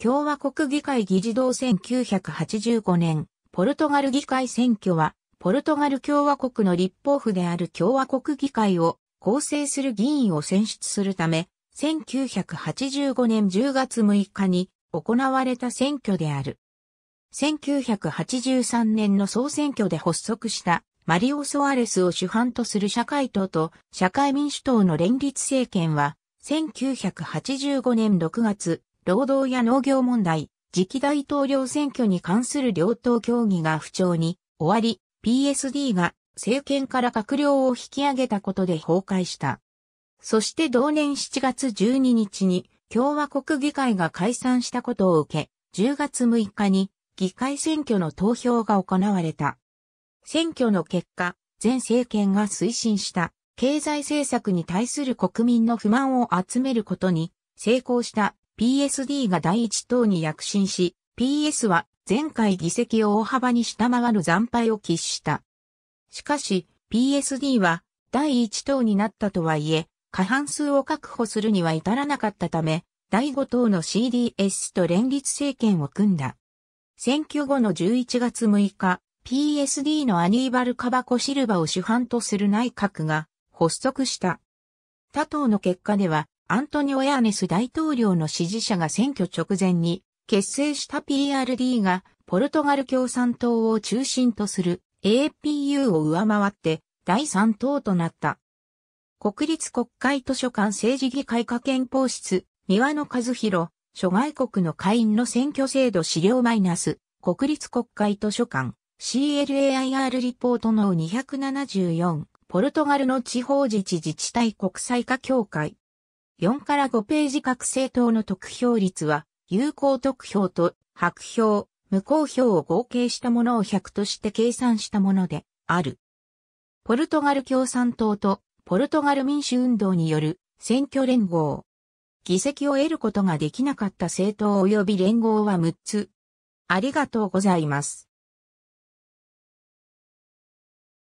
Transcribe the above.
共和国議会議事堂1985年、ポルトガル議会選挙は、ポルトガル共和国の立法府である共和国議会を構成する議員を選出するため、1985年10月6日に行われた選挙である。1983年の総選挙で発足したマリオ・ソアレスを主犯とする社会党と社会民主党の連立政権は1985年6月労働や農業問題、次期大統領選挙に関する両党協議が不調に終わり、PSD が政権から閣僚を引き上げたことで崩壊した。そして同年7月12日に共和国議会が解散したことを受け、10月6日に議会選挙の投票が行われた。選挙の結果、前政権が推進した経済政策に対する国民の不満を集めることに成功した PSD が第一党に躍進し、PS は前回議席を大幅に下回る惨敗を喫した。しかし、PSD は第一党になったとはいえ、過半数を確保するには至らなかったため、第五党の CDS と連立政権を組んだ。選挙後の11月6日、PSD のアニーバル・カバコ・シルバを主犯とする内閣が発足した。他党の結果では、アントニオ・ヤーネス大統領の支持者が選挙直前に結成した PRD がポルトガル共産党を中心とする APU を上回って第3党となった。国立国会図書館政治議会科憲法室、三輪野和弘、諸外国の会員の選挙制度資料マイナス、国立国会図書館、CLAIR リポートの274、ポルトガルの地方自治自治体国際化協会、4から5ページ各政党の得票率は、有効得票と白票、無効票を合計したものを100として計算したものである。ポルトガル共産党とポルトガル民主運動による選挙連合。議席を得ることができなかった政党及び連合は6つ。ありがとうございます。